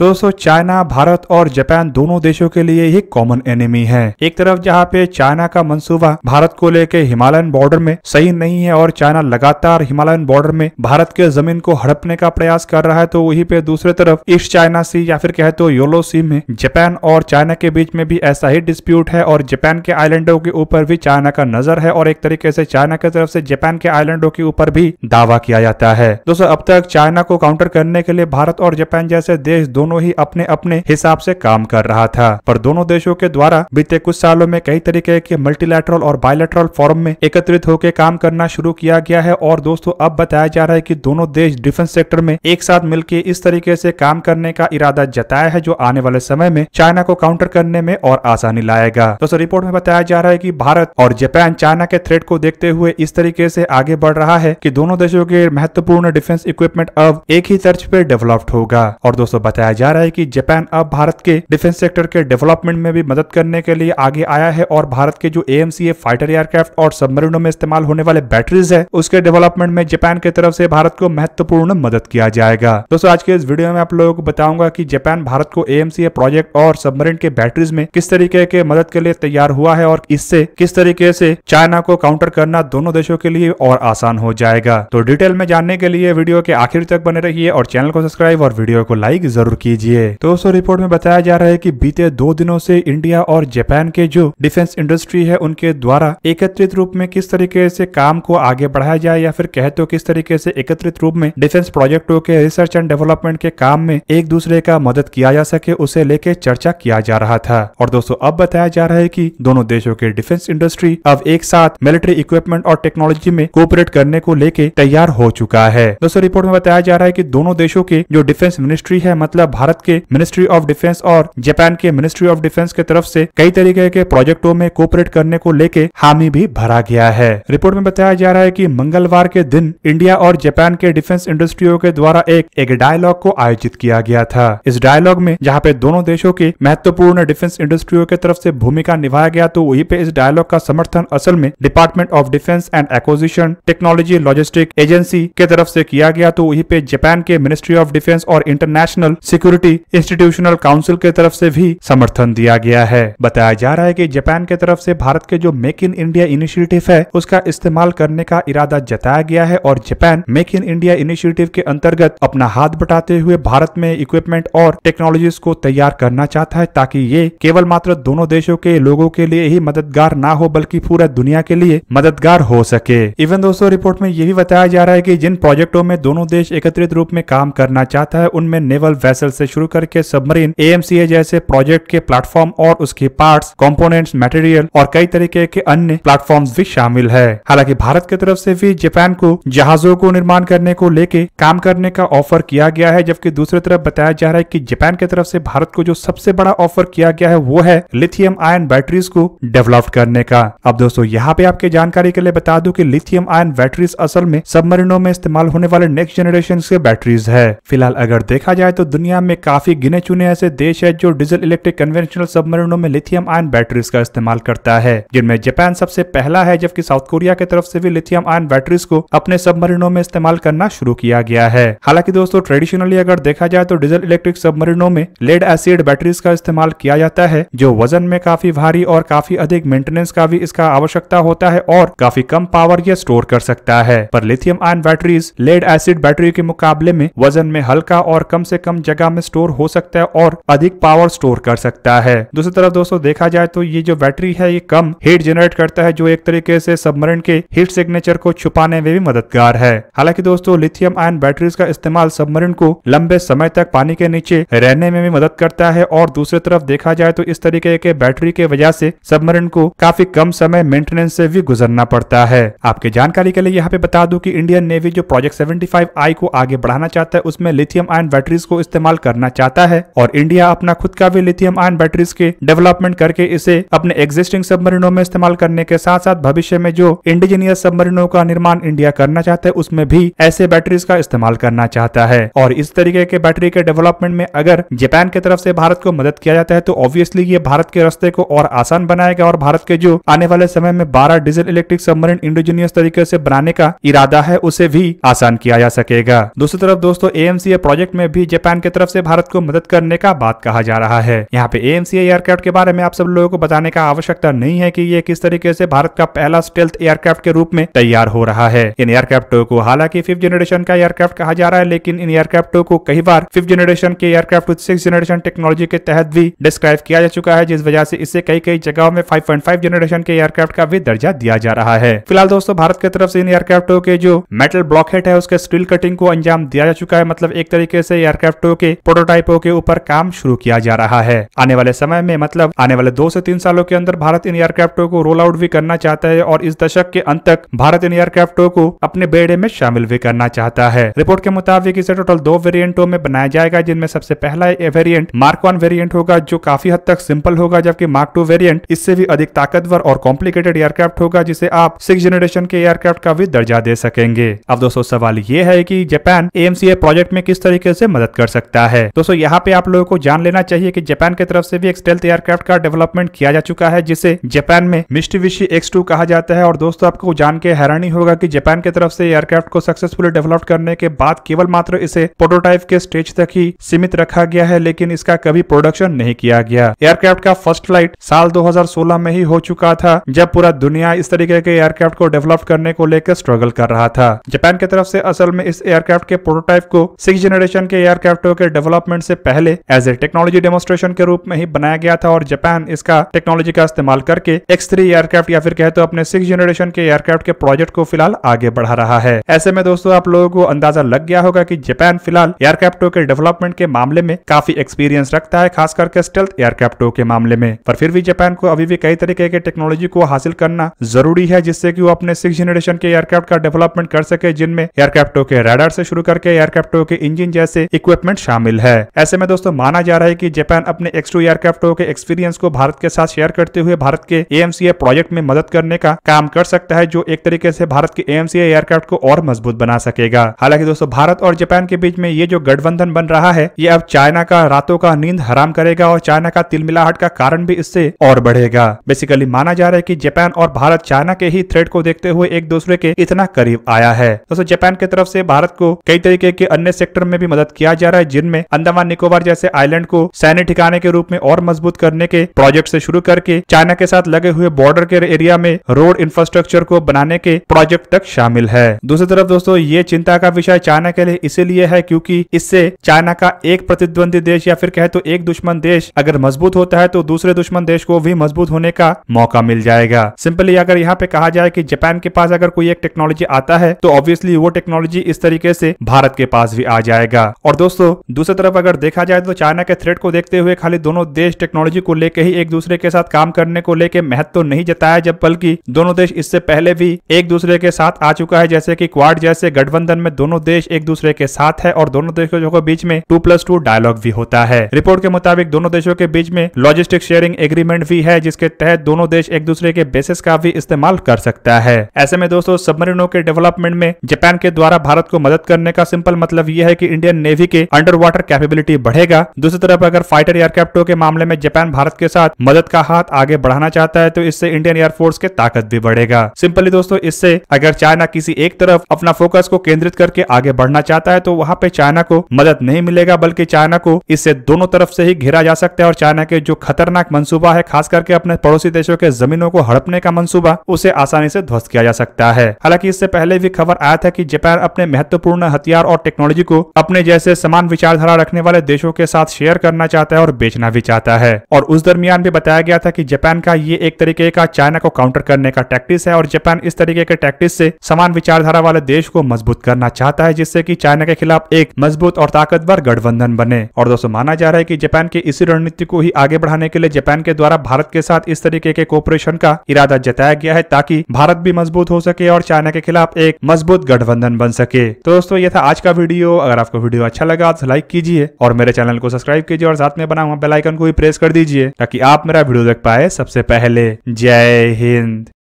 दोस्तों चाइना भारत और जापान दोनों देशों के लिए ही कॉमन एनिमी है एक तरफ जहाँ पे चाइना का मंसूबा भारत को लेके हिमालयन बॉर्डर में सही नहीं है और चाइना लगातार हिमालयन बॉर्डर में भारत के जमीन को हड़पने का प्रयास कर रहा है तो वहीं पे दूसरे तरफ ईस्ट चाइना सी या फिर कहे तो योलो सी में जापान और चाइना के बीच में भी ऐसा ही डिस्प्यूट है और जापान के आईलैंडो के ऊपर भी चाइना का नजर है और एक तरीके से चाइना की तरफ से जापान के आईलैंडो के ऊपर भी दावा किया जाता है दोस्तों अब तक चाइना को काउंटर करने के लिए भारत और जापान जैसे देश दोनों दोनों ही अपने अपने हिसाब से काम कर रहा था पर दोनों देशों के द्वारा बीते कुछ सालों में कई तरीके के मल्टीलैटरल और बायोलेटरल फॉरम में एकत्रित होकर काम करना शुरू किया गया है और दोस्तों अब बताया जा रहा है की दोनों देश डिफेंस सेक्टर में एक साथ मिलकर इस तरीके से काम करने का इरादा जताया है जो आने वाले समय में चाइना को काउंटर करने में और आसानी लाएगा दोस्तों रिपोर्ट में बताया जा रहा है की भारत और जापान चाइना के थ्रेट को देखते हुए इस तरीके से आगे बढ़ रहा है की दोनों देशों के महत्वपूर्ण डिफेंस इक्विपमेंट अब एक ही तर्ज पर डेवलप्ड होगा और दोस्तों बताया जा रहा है कि जापान अब भारत के डिफेंस सेक्टर के डेवलपमेंट में भी मदद करने के लिए आगे आया है और भारत के जो एएमसीए फाइटर एयरक्राफ्ट और सबमरीनों में इस्तेमाल होने वाले बैटरीज है उसके डेवलपमेंट में जापान की तरफ से भारत को महत्वपूर्ण मदद किया जाएगा दोस्तों आज के इस वीडियो में आप लोगों को बताऊंगा की जापान भारत को एएमसीए प्रोजेक्ट और सबमरीन के बैटरीज में किस तरीके के मदद के लिए तैयार हुआ है और इससे किस तरीके से चाइना को काउंटर करना दोनों देशों के लिए और आसान हो जाएगा तो डिटेल में जानने के लिए वीडियो के आखिर तक बने रहिए और चैनल को सब्सक्राइब और वीडियो को लाइक जरूर किया कीजिए दोस्तों रिपोर्ट में बताया जा रहा है की बीते दो दिनों से इंडिया और जापान के जो डिफेंस इंडस्ट्री है उनके द्वारा एकत्रित रूप में किस तरीके से काम को आगे बढ़ाया जाए या फिर कहते तो किस तरीके से एकत्रित रूप में डिफेंस प्रोजेक्टों के रिसर्च एंड डेवलपमेंट के काम में एक दूसरे का मदद किया जा सके उसे लेके चर्चा किया जा रहा था और दोस्तों अब बताया जा रहा है की दोनों देशों के डिफेंस इंडस्ट्री अब एक साथ मिलिट्री इक्विपमेंट और टेक्नोलॉजी में कोऑपरेट करने को लेके तैयार हो चुका है दोस्तों रिपोर्ट में बताया जा रहा है की दोनों देशों के जो डिफेंस मिनिस्ट्री है मतलब भारत के मिनिस्ट्री ऑफ डिफेंस और जापान के मिनिस्ट्री ऑफ डिफेंस के तरफ से कई तरीके के प्रोजेक्टों में कोऑपरेट करने को लेके हामी भी भरा गया है रिपोर्ट में बताया जा रहा है की मंगलवार के दिन इंडिया और जापान के डिफेंस इंडस्ट्रियों के द्वारा एक एक डायलॉग को आयोजित किया गया था इस डायलॉग में जहाँ पे दोनों देशों के महत्वपूर्ण डिफेंस इंडस्ट्रियों के तरफ से भूमिका निभाया गया तो वहीं पे इस डायलॉग का समर्थन असल में department of defence and acquisition technology logistic agency के तरफ से किया गया तो वहीं पे जापान के मिनिस्ट्री ऑफ डिफेंस और इंटरनेशनल सिक्योरिटी इंस्टीट्यूशनल काउंसिल के तरफ से भी समर्थन दिया गया है बताया जा रहा है कि जापान के तरफ से भारत के जो मेक इन इंडिया इनिशिएटिव है उसका इस्तेमाल करने का इरादा जताया गया है और Japan make in India initiative के अंतर्गत अपना हाथ बटाते हुए भारत में इक्विपमेंट और टेक्नोलॉजी को तैयार करना चाहता है ताकि ये केवल मात्र दोनों देशों के लोगों के लिए ही मददगार ना हो बल्कि पूरा दुनिया के लिए मददगार हो सके इवन दोस्तों रिपोर्ट में ये भी बताया जा रहा है की जिन प्रोजेक्टों में दोनों देश एकत्रित रूप में काम करना चाहता है उनमें नेवल वैसे वेसल से शुरू करके सबमरीन एएमसीए जैसे प्रोजेक्ट के प्लेटफॉर्म और उसके पार्ट्स कंपोनेंट्स मटेरियल और कई तरीके के अन्य प्लेटफॉर्म भी शामिल है हालांकि भारत की तरफ से भी जापान को जहाजों को निर्माण करने को लेके काम करने का ऑफर किया गया है जबकि दूसरी तरफ बताया जा रहा है की जापान की तरफ से भारत को जो सबसे बड़ा ऑफर किया गया है वो है लिथियम आयन बैटरीज को डेवलप करने का अब दोस्तों यहाँ पे आपके जानकारी के लिए बता दूं कि लिथियम आयन बैटरीज असल में सबमरीनों में इस्तेमाल होने वाले नेक्स्ट जनरेशन के बैटरीज है फिलहाल अगर देखा जाए तो दुनिया दुनिया में काफ़ी गिने चुने ऐसे देश है जो डीजल इलेक्ट्रिक कन्वेंशनल सबमरीनों में लिथियम आयन बैटरीज का इस्तेमाल करता है जिनमें जापान सबसे पहला है जबकि साउथ कोरिया की तरफ से भी लिथियम आयन बैटरीज को अपने सबमरीनों में इस्तेमाल करना शुरू किया गया है हालांकि दोस्तों ट्रेडिशनली अगर देखा जाए तो डीजल इलेक्ट्रिक सबमरीनों में लेड एसिड बैटरीज का इस्तेमाल किया जाता है जो वजन में काफी भारी और काफी अधिक मेंटेनेंस का भी इसका आवश्यकता होता है और काफी कम पावर यह स्टोर कर सकता है पर lithium ion batteries lead acid battery के मुकाबले में वजन में हल्का और कम से कम जगह मेगाग्राम में स्टोर हो सकता है और अधिक पावर स्टोर कर सकता है दूसरी तरफ दोस्तों देखा जाए तो ये जो बैटरी है ये कम हीट जनरेट करता है जो एक तरीके से सबमरीन के हीट सिग्नेचर को छुपाने में भी मददगार है हालांकि दोस्तों लिथियम आयन बैटरीज का इस्तेमाल सबमरीन को लंबे समय तक पानी के नीचे रहने में भी मदद करता है और दूसरी तरफ देखा जाए तो इस तरीके के बैटरी के वजह से सबमरीन को काफी कम समय मेंटेनेंस से भी गुजरना पड़ता है आपके जानकारी के लिए यहाँ पे बता दू की इंडियन नेवी जो प्रोजेक्ट सेवेंटी आई को आगे बढ़ाना चाहता है उसमें लिथियम आयन बैटरीज को इस्तेमाल करना चाहता है और इंडिया अपना खुद का भी लिथियम आयन बैटरीज के डेवलपमेंट करके इसे अपने एग्जिस्टिंग सबमरीनों में इस्तेमाल करने के साथ साथ भविष्य में जो इंडिजीनियस सबमरीनों का निर्माण इंडिया करना चाहता है उसमें भी ऐसे बैटरीज का इस्तेमाल करना चाहता है और इस तरीके के बैटरी के डेवलपमेंट में अगर जापान की तरफ से भारत को मदद किया जाता है तो ऑब्वियसली ये भारत के रस्ते को और आसान बनाएगा और भारत के जो आने वाले समय में बारह डीजल इलेक्ट्रिक सबमरीन इंडिजीनियस तरीके से बनाने का इरादा है उसे भी आसान किया जा सकेगा दूसरी तरफ दोस्तों एएमसीए प्रोजेक्ट में भी जापान की तरफ तरफ से भारत को मदद करने का बात कहा जा रहा है यहाँ पे एम एयरक्राफ्ट के बारे में आप सब लोगों को बताने का आवश्यकता नहीं है कि ये किस तरीके से भारत का पहला स्टेल्थ एयरक्राफ्ट के रूप में तैयार हो रहा है इन एयरक्राफ्टों को हालांकि फिफ्थ जनरेशन का एयरक्राफ्ट कहा जा रहा है लेकिन इन एयरक्राफ्टों को कई बार फिफ्थ जनरेशन के aircraft with six generation technology के तहत भी डिस्क्राइब किया जा चुका है जिस वजह से इससे कई कई जगहों में 5.5 जनरेशन के एयरक्राफ्ट का भी दर्जा दिया जा रहा है फिलहाल दोस्तों भारत की तरफ से इन एयरक्राफ्टों के जो मेटल ब्लॉकेट है उसके स्टील कटिंग को अंजाम दिया जा चुका है मतलब एक तरीके से एयरक्राफ्टों के प्रोटोटाइपों के ऊपर काम शुरू किया जा रहा है आने वाले समय में मतलब आने वाले दो से तीन सालों के अंदर भारत इन एयरक्राफ्टों को रोल आउट भी करना चाहता है और इस दशक के अंत तक भारत इन एयरक्राफ्टों को अपने बेड़े में शामिल भी करना चाहता है रिपोर्ट के मुताबिक इसे टोटल दो वेरियंटों में बनाया जाएगा जिनमें सबसे पहला वेरियंट मार्क वन वेरियंट होगा जो काफी हद तक सिंपल होगा जबकि मार्क टू वेरियंट इससे भी अधिक ताकतवर और कॉम्प्लिकेटेड एयरक्राफ्ट होगा जिसे आप सिक्स जनरेशन के एयरक्राफ्ट का भी दर्जा दे सकेंगे अब दोस्तों सवाल ये है की जापान एएमसीए प्रोजेक्ट में किस तरीके से मदद कर सकता है है दोस्तों यहाँ पे आप लोगों को जान लेना चाहिए कि जापान की तरफ से भी एक स्टेल्थ एयरक्राफ्ट का डेवलपमेंट किया जा चुका है जिसे जापान में विशी एक्स टू कहा जाता है और दोस्तों आपको जान के हैरानी होगा कि जापान की तरफ से एयरक्राफ्ट को सक्सेसफुली डेवलप करने के बाद केवल मात्र इसे प्रोटोटाइप के स्टेज तक ही सीमित रखा गया है लेकिन इसका कभी प्रोडक्शन नहीं किया गया एयरक्राफ्ट का फर्स्ट फ्लाइट साल 2016 में ही हो चुका था जब पूरा दुनिया इस तरीके के एयरक्राफ्ट को डेवलप करने को लेकर स्ट्रगल कर रहा था जापान की तरफ से असल में इस एयरक्राफ्ट के प्रोटोटाइप को सिक्स जनरेशन के एयरक्राफ्टों के डेवलपमेंट से पहले एज ए टेक्नोलॉजी डेमोस्ट्रेशन के रूप में ही बनाया गया था और जापान इसका टेक्नोलॉजी का इस्तेमाल करके एक्स थ्री एयरक्राफ्ट या फिर कहे तो अपने सिक्स जनरेशन के एयरक्राफ्ट के प्रोजेक्ट को फिलहाल आगे बढ़ा रहा है ऐसे में दोस्तों आप लोगों को अंदाजा लग गया होगा की जापान फिलहाल एयरक्राफ्टों के डेवलपमेंट के मामले में काफी एक्सपीरियंस रखता है खास करके स्टेल्थ एयरक्राफ्टों के मामले में पर फिर भी जापान को अभी भी कई तरीके के टेक्नोलॉजी को हासिल करना जरूरी है जिससे कि वो अपने सिक्स जनरेशन के एयरक्राफ्ट का डेवलपमेंट कर सके जिनमें एयरक्राफ्टों के रडार से शुरू करके एयरक्राफ्टों के इंजन जैसे इक्विपमेंट शामिल शामिल है ऐसे में दोस्तों माना जा रहा है की जापान अपने एक्स टू एयरक्राफ्टों के एक्सपीरियंस को भारत के साथ शेयर करते हुए भारत के एएमसीए प्रोजेक्ट में मदद करने का काम कर सकता है जो एक तरीके से भारत के एएमसीए एयरक्राफ्ट को और मजबूत बना सकेगा हालांकि दोस्तों भारत और जापान के बीच में ये जो गठबंधन बन रहा है ये अब चाइना का रातों का नींद हराम करेगा और चाइना का तिलमिलाहट का कारण भी इससे और बढ़ेगा बेसिकली माना जा रहा है की जापान और भारत चाइना के ही थ्रेड को देखते हुए एक दूसरे के इतना करीब आया है दोस्तों जापान की तरफ से भारत को कई तरीके के अन्य सेक्टर में भी मदद किया जा रहा है जिन में अंडमान निकोबार जैसे आइलैंड को सैन्य ठिकाने के रूप में और मजबूत करने के प्रोजेक्ट से शुरू करके चाइना के साथ लगे हुए बॉर्डर के एरिया में रोड इंफ्रास्ट्रक्चर को बनाने के प्रोजेक्ट तक शामिल है दूसरी तरफ दोस्तों ये चिंता का विषय चाइना के लिए इसीलिए है क्योंकि इससे चाइना का एक प्रतिद्वंदी देश या फिर कहे तो एक दुश्मन देश अगर मजबूत होता है तो दूसरे दुश्मन देश को भी मजबूत होने का मौका मिल जाएगा सिंपली अगर यहाँ पे कहा जाए कि जापान के पास अगर कोई एक टेक्नोलॉजी आता है तो ऑब्वियसली वो टेक्नोलॉजी इस तरीके से भारत के पास भी आ जाएगा और दोस्तों दूसरी तरफ अगर देखा जाए तो चाइना के थ्रेट को देखते हुए खाली दोनों देश टेक्नोलॉजी को लेकर ही एक दूसरे के साथ काम करने को लेकर महत्व तो नहीं जताया जब बल्कि दोनों देश इससे पहले भी एक दूसरे के साथ आ चुका है जैसे की क्वाड जैसे गठबंधन में दोनों देश एक दूसरे के साथ है और दोनों देशों के बीच में टू प्लस टू डायलॉग भी होता है रिपोर्ट के मुताबिक दोनों देशों के बीच में लॉजिस्टिक शेयरिंग एग्रीमेंट भी है जिसके तहत दोनों देश एक दूसरे के बेसिस का भी इस्तेमाल कर सकता है ऐसे में दोस्तों सबमरीनों के डेवलपमेंट में जापान के द्वारा भारत को मदद करने का सिंपल मतलब यह है की इंडियन नेवी के अंडर वाटर कैपेबिलिटी बढ़ेगा दूसरी तरफ अगर फाइटर एयरक्राफ्टों के मामले में जापान भारत के साथ मदद का हाथ आगे बढ़ाना चाहता है तो इससे इंडियन एयरफोर्स के ताकत भी बढ़ेगा सिंपली दोस्तों इससे अगर चाइना किसी एक तरफ अपना फोकस को केंद्रित करके आगे बढ़ना चाहता है तो वहाँ पे चाइना को मदद नहीं मिलेगा बल्कि चाइना को इससे दोनों तरफ से ही घेरा जा सकता है और चाइना के जो खतरनाक मंसूबा है खास करके अपने पड़ोसी देशों के जमीनों को हड़पने का मंसूबा उसे आसानी से ध्वस्त किया जा सकता है हालांकि इससे पहले भी खबर आया था की जापान अपने महत्वपूर्ण हथियार और टेक्नोलॉजी को अपने जैसे समान विचार विचारधारा रखने वाले देशों के साथ शेयर करना चाहता है और बेचना भी चाहता है और उस दरमियान भी बताया गया था कि जापान का ये एक तरीके का चाइना को काउंटर करने का टैक्टिस है और जापान इस तरीके के टैक्टिस से समान विचारधारा वाले देश को मजबूत करना चाहता है जिससे की चाइना के खिलाफ एक मजबूत और ताकतवर गठबंधन बने और दोस्तों माना जा रहा है की जापान की इसी रणनीति को ही आगे बढ़ाने के लिए जापान के द्वारा भारत के साथ इस तरीके के कोऑपरेशन का इरादा जताया गया है ताकि भारत भी मजबूत हो सके और चाइना के खिलाफ एक मजबूत गठबंधन बन सके तो दोस्तों ये था आज का वीडियो अगर आपको वीडियो अच्छा लगा तो लाइक कीजिए और मेरे चैनल को सब्सक्राइब कीजिए और साथ में बना हुआ बेलाइकन को भी प्रेस कर दीजिए ताकि आप मेरा वीडियो देख पाए सबसे पहले जय हिंद